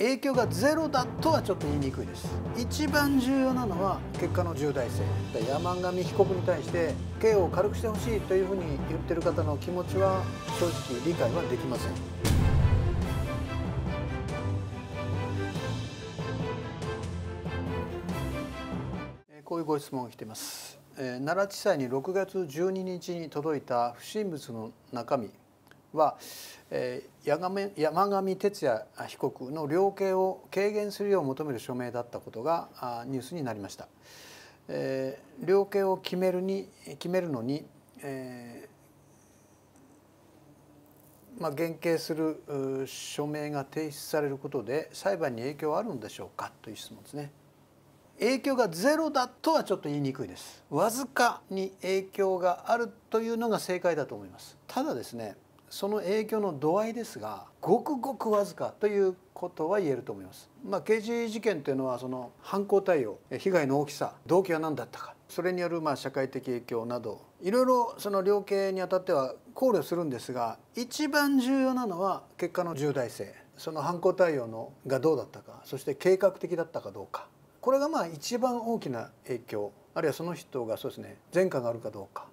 影響がゼロだとはちょっと言いにくいです一番重要なのは結果の重大性山上被告に対して刑を軽くしてほしいというふうに言ってる方の気持ちは正直理解はできませんこういうご質問を来ています奈良地裁に6月12日に届いた不審物の中身は、えー、山上徹也被告の量刑を軽減するよう求める署名だったことがあニュースになりました。えー、量刑を決めるに決めるのに、えー、まあ、減刑する署名が提出されることで裁判に影響はあるんでしょうかという質問ですね。影響がゼロだとはちょっと言いにくいです。わずかに影響があるというのが正解だと思います。ただですねその影響の度合いですがごくごくわずかということは言えると思います、まあ、刑事事件というのはその犯行対応被害の大きさ動機は何だったかそれによるまあ社会的影響などいろいろその量刑にあたっては考慮するんですが一番重要なのは結果の重大性その犯行対応のがどうだったかそして計画的だったかどうかこれがまあ一番大きな影響あるいはその人がそうですね前科があるかどうか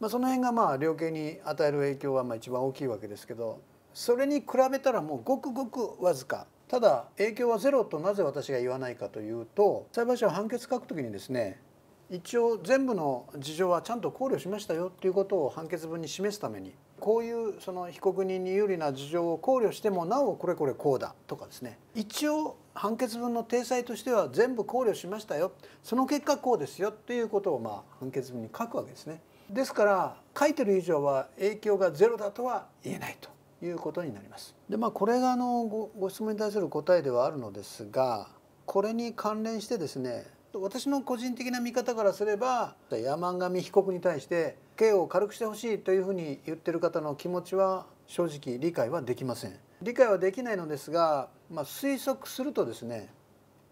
まあ、その辺がまあ量刑に与える影響はまあ一番大きいわけですけどそれに比べたらもうごくごくわずかただ影響はゼロとなぜ私が言わないかというと裁判所は判決書くときにですね一応全部の事情はちゃんと考慮しましたよっていうことを判決文に示すためにこういうその被告人に有利な事情を考慮してもなおこれこれこうだとかですね一応判決文の体裁としては全部考慮しましたよその結果こうですよっていうことをまあ判決文に書くわけですね。ですから書いてる以上は影響がゼロだとは言えないということになります。でまあこれがあのごご質問に対する答えではあるのですがこれに関連してですね私の個人的な見方からすれば山上被告に対して刑を軽くしてほしいというふうに言ってる方の気持ちは正直理解はできません理解はできないのですが、まあ、推測するとですね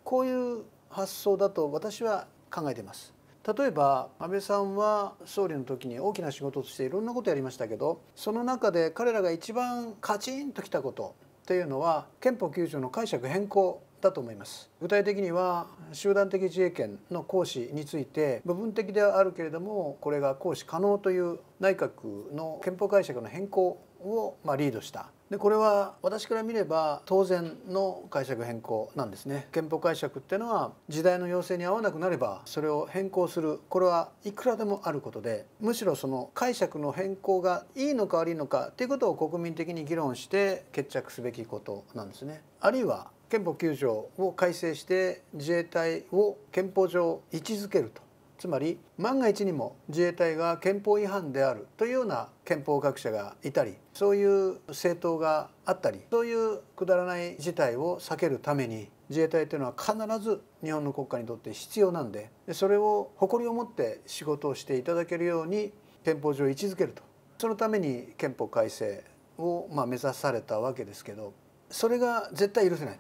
こういう発想だと私は考えてます例えば安倍さんは総理の時に大きな仕事としていろんなことやりましたけどその中で彼らが一番カチンときたことっていうのは憲法9条の解釈変更だと思います具体的には集団的自衛権の行使について部分的ではあるけれどもこれが行使可能という内閣の憲法解釈の変更をまリードしたでこれは私から見れば当然の解釈変更なんですね憲法解釈っていうのは時代の要請に合わなくなればそれを変更するこれはいくらでもあることでむしろその解釈の変更がいいのか悪いのかっていうことを国民的に議論して決着すべきことなんですね。あるいは憲法9条を改正して自衛隊を憲法上位置づけるとつまり万が一にも自衛隊が憲法違反であるというような憲法学者がいたりそういう政党があったりそういうくだらない事態を避けるために自衛隊というのは必ず日本の国家にとって必要なんでそれを誇りを持って仕事をしていただけるように憲法上位置づけるとそのために憲法改正をま目指されたわけですけどそれが絶対許せない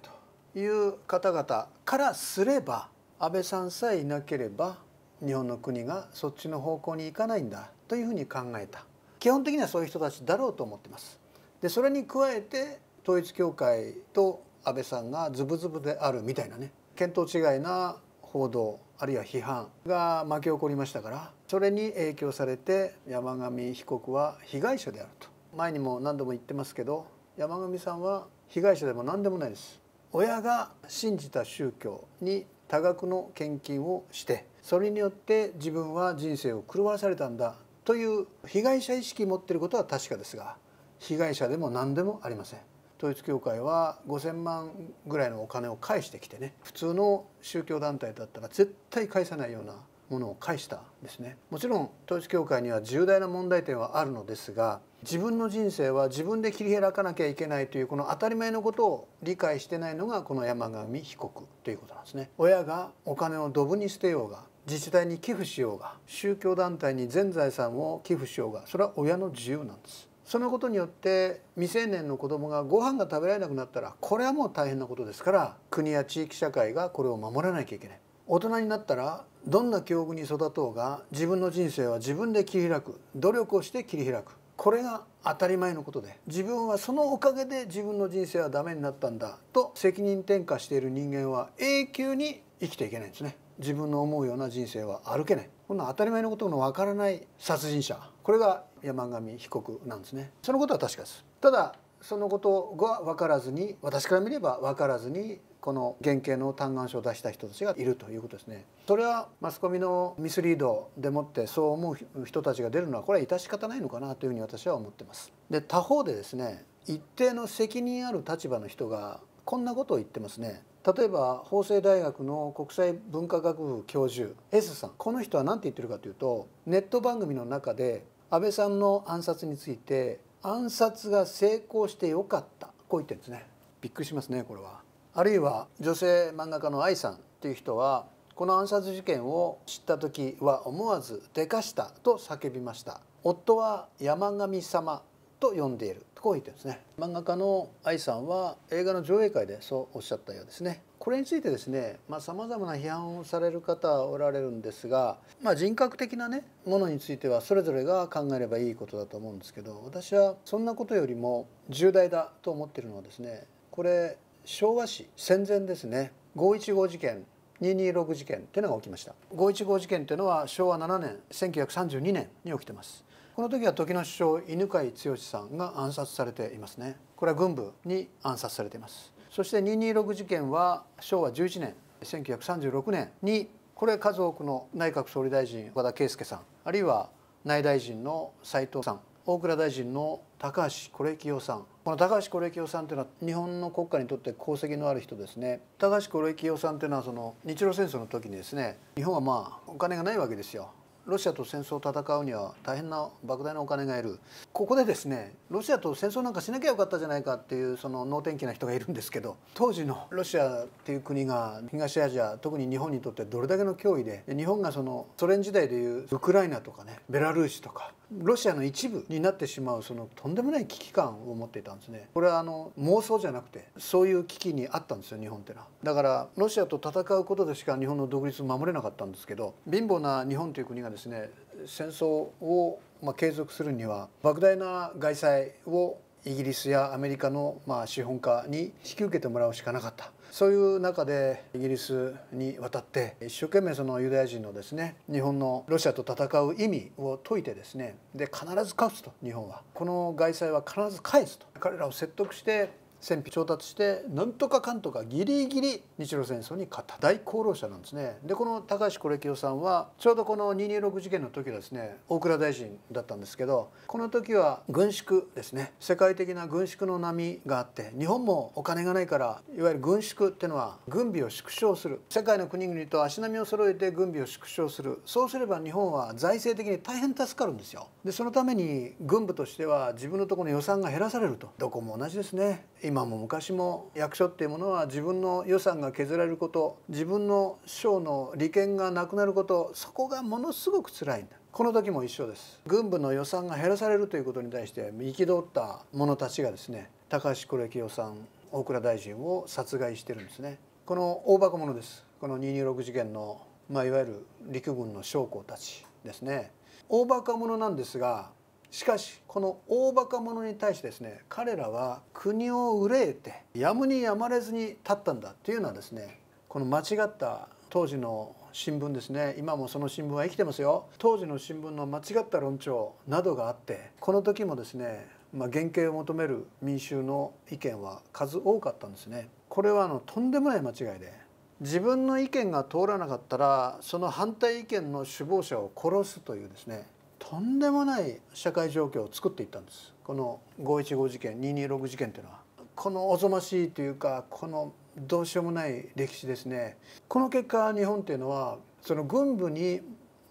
という方々からすれば安倍さんさえいなければ日本の国がそっちの方向に行かないんだというふうに考えた基本的にはそういう人たちだろうと思ってます。でそれに加えて統一教会と安倍さんがズブズブであるみたいなね見当違いな報道あるいは批判が巻き起こりましたからそれに影響されて山上被告は被害者であると前にも何度も言ってますけど山上さんは被害者でも何でもないです親が信じた宗教に多額の献金をしてそれによって自分は人生を狂わされたんだという被害者意識持っていることは確かですが被害者でも何でもありません。統一教会は5,000万ぐらいのお金を返してきてね普通の宗教団体だったら絶対返さないようなものを返したですねもちろん統一教会には重大な問題点はあるのですが自分の人生は自分で切り開かなきゃいけないというこの当たり前のことを理解してないのがこの山上被告ということなんですね親がお金をドブに捨てようが自治体に寄付しようが宗教団体に全財産を寄付しようがそれは親の自由なんですそのことによって未成年の子供がご飯が食べられなくなったらこれはもう大変なことですから国や地域社会がこれを守らなきゃいけない大人になったらどんな境遇に育とうが自分の人生は自分で切り開く努力をして切り開くこれが当たり前のことで自分はそのおかげで自分の人生はダメになったんだと責任転嫁している人間は永久に生きていけないんですね自分の思うような人生は歩けないこんな当たり前のことのわからない殺人者これが山上被告なんですねそのことは確かですただそのことが分からずに私から見れば分からずにこの原型の嘆願書を出した人たちがいるということですね。それはマスコミのミスリードでもってそう思う人たちが出るのはこれは致し方ないのかなというふうに私は思ってます。で他方でですね一定の責任ある立場の人がこんなことを言ってますね。例えば法政大学の国際文化学部教授 S さんこの人は何て言ってるかというとネット番組の中で安倍さんの暗殺について暗殺が成功してよかったこう言ってるんですねびっくりしますねこれはあるいは女性漫画家の愛さんという人はこの暗殺事件を知った時は思わず「でかした」と叫びました夫は山神様と呼んでいるこう言ってるんですね漫画家の愛さんは映画の上映会でそうおっしゃったようですねこれについてですねさまざ、あ、まな批判をされる方おられるんですが、まあ、人格的なねものについてはそれぞれが考えればいいことだと思うんですけど私はそんなことよりも重大だと思ってるのはですねこれ昭和史戦前ですね515事件226事件っていうのが起きました515事件っていうのは昭和7年1932年に起きてますこの時は時の首相犬養剛さんが暗殺されていますねこれは軍部に暗殺されていますそして226事件は昭和11年1936年にこれ数多くの内閣総理大臣和田圭介さんあるいは内大臣の斉藤さん大蔵大臣の高橋是清さんこの高橋是清さんというのは日本の国家にとって功績のある人ですね高橋是清さんというのはその日露戦争の時にですね日本はまあお金がないわけですよロシアと戦争を戦うには大変な莫大なお金がいるここでですねロシアと戦争なんかしなきゃよかったじゃないかっていうその能天気な人がいるんですけど当時のロシアっていう国が東アジア特に日本にとってどれだけの脅威で日本がそのソ連時代でいうウクライナとかねベラルーシとかロシアの一部になってしまうそのとんでもない危機感を持っていたんですねこれはあの妄想じゃなくてそういう危機にあったんですよ日本ってのはだからロシアと戦うことでしか日本の独立を守れなかったんですけど貧乏な日本という国がですねですね戦争をまあ継続するには莫大な外債をイギリスやアメリカのまあ資本家に引き受けてもらうしかなかったそういう中でイギリスに渡って一生懸命そのユダヤ人のですね日本のロシアと戦う意味を説いてですねで必ず勝つと日本はこの外債は必ず返すと彼らを説得して戦費調達してなんとかかんとかギリギリ日露戦争に勝った大功労者なんですねでこの高橋是清さんはちょうどこの226事件の時ですね大蔵大臣だったんですけどこの時は軍縮ですね世界的な軍縮の波があって日本もお金がないからいわゆる軍縮ってのは軍備を縮小する世界の国々と足並みを揃えて軍備を縮小するそうすれば日本は財政的に大変助かるんですよでそのために軍部としては自分のところの予算が減らされるとどこも同じですね今も昔も役所っていうものは自分の予算が削られること自分の省の利権がなくなることそこがものすごく辛いんだこの時も一緒です軍部の予算が減らされるということに対して憤った者たちがですね高橋是清さん大蔵大臣を殺害してるんですねこの大バカ者ですこの226事件のまあ、いわゆる陸軍の将校たちですね大バカ者なんですがしかしこの大バカ者に対してですね彼らは国を憂えてやむにやまれずに立ったんだというのはですねこの間違った当時の新聞ですね今もその新聞は生きてますよ当時の新聞の間違った論調などがあってこの時もですね、まあ、原型を求める民衆の意見は数多かったんですねこれはあのとんでもない間違いで自分の意見が通らなかったらその反対意見の首謀者を殺すというですねとんでもない社会状況を作っていったんですこの515事件226事件というのはこのおぞましいというかこのどうしようもない歴史ですねこの結果日本というのはその軍部に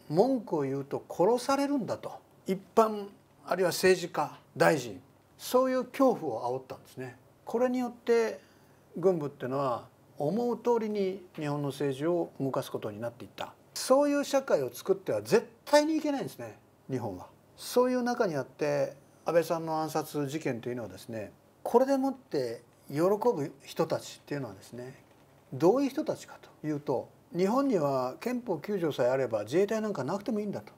文句を言うと殺されるんだと一般あるいは政治家大臣そういう恐怖を煽ったんですねこれによって軍部っていうのは思う通りに日本の政治を動かすことになっていったそういう社会を作っては絶対にいけないんですね日本は。そういう中にあって安倍さんの暗殺事件というのはですねこれでもって喜ぶ人たちっていうのはですねどういう人たちかというと日本には憲法9条さえあれば自衛隊なんかなくてもいいんだと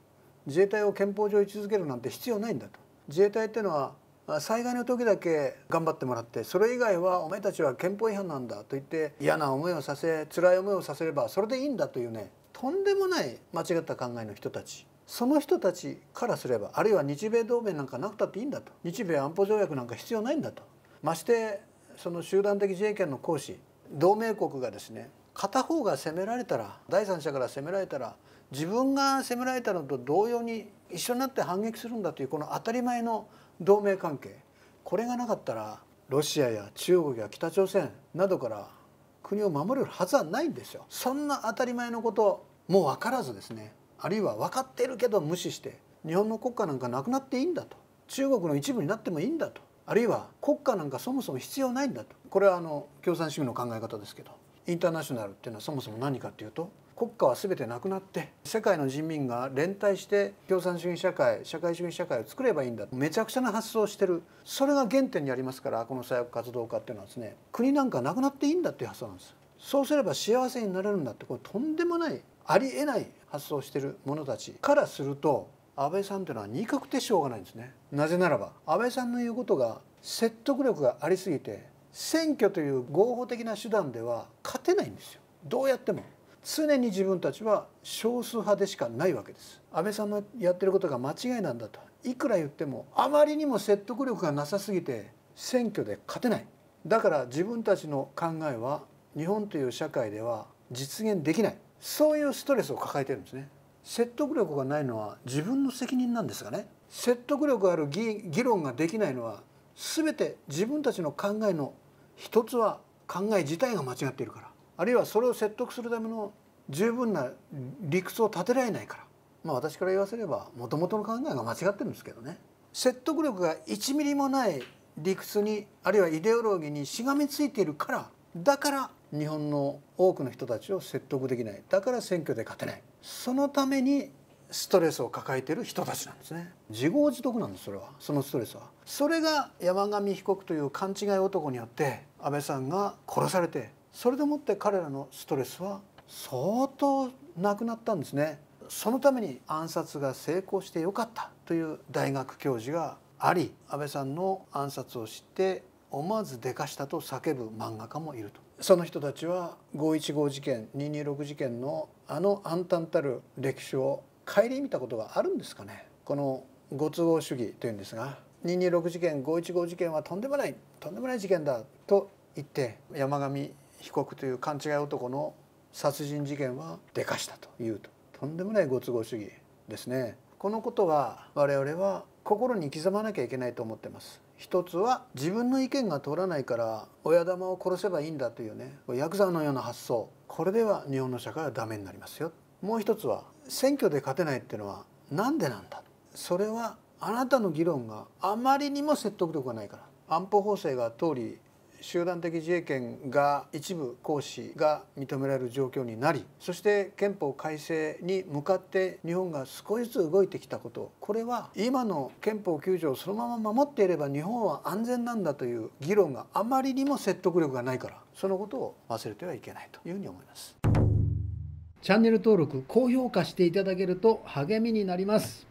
自衛隊を憲法上位置づけるなんて必要ないんだと自衛隊っていうのは災害の時だけ頑張ってもらってそれ以外はお前たちは憲法違反なんだと言って嫌な思いをさせ辛い思いをさせればそれでいいんだというねとんでもない間違った考えの人たちその人たちからすればあるいは日米同盟なんかなくたっていいんだと日米安保条約なんか必要ないんだとましてその集団的自衛権の行使同盟国がですね片方が攻められたら第三者から攻められたら自分が攻められたのと同様に一緒になって反撃するんだというこの当たり前の同盟関係これがなかったらロシアや中国や北朝鮮などから国を守れるはずはないんですよ。そんな当たり前のことも分からずですねあるいは分かっているけど無視して日本の国家なんかなくなっていいんだと中国の一部になってもいいんだとあるいは国家なんかそもそも必要ないんだとこれはあの共産主義の考え方ですけどインターナショナルっていうのはそもそも何かっていうと国家は全てなくなって世界の人民が連帯して共産主義社会社会主義社会を作ればいいんだめちゃくちゃな発想をしてるそれが原点にありますからこの左翼活動家っていうのはですね国なんかなくなっていいんだっていう発想なんですそうすれば幸せになれるんだってこれとんでもないありえない発想している者たちからすると安倍さんというのは憎くてしょうがないんですねなぜならば安倍さんの言うことが説得力がありすぎて選挙という合法的な手段では勝てないんですよどうやっても常に自分たちは少数派でしかないわけです安倍さんのやってることが間違いなんだといくら言ってもあまりにも説得力がなさすぎて選挙で勝てないだから自分たちの考えは日本という社会では実現できないそういうストレスを抱えてるんですね説得力がないのは自分の責任なんですがね説得力ある議論ができないのは全て自分たちの考えの一つは考え自体が間違っているからあるいはそれを説得するための十分な理屈を立てられないからまあ私から言わせればもともとの考えが間違ってるんですけどね説得力が1ミリもない理屈にあるいはイデオロギーにしがみついているからだから日本の多くの人たちを説得できないだから選挙で勝てないそのためにストレスを抱えている人たちなんですね自業自得なんですそれはそのストレスはそれが山上被告という勘違い男によって安倍さんが殺されてそれでもって彼らのストレスは相当なくなったんですねそのために暗殺が成功してよかったという大学教授があり安倍さんの暗殺を知って思わずでかしたと叫ぶ漫画家もいるとその人たちは515事件226事件のあの暗淡たる歴史を顧みたことがあるんですかねこのご都合主義というんですが226事件515事件はとんでもないとんでもない事件だと言って山上被告という勘違い男の殺人事件はでかしたというととんでもないご都合主義ですねこのことは我々は心に刻まなきゃいけないと思ってます一つは自分の意見が通らないから親玉を殺せばいいんだというねヤクザのような発想これでは日本の社会はダメになりますよもう一つは選挙で勝てないっていうのは何でなんだそれはあなたの議論があまりにも説得力がないから安保法制が通り集団的自衛権が一部行使が認められる状況になりそして憲法改正に向かって日本が少しずつ動いてきたことこれは今の憲法9条をそのまま守っていれば日本は安全なんだという議論があまりにも説得力がないからそのことを忘れてはいけないというふうに思います。チャンネル登録、高評価していただけると励みになります。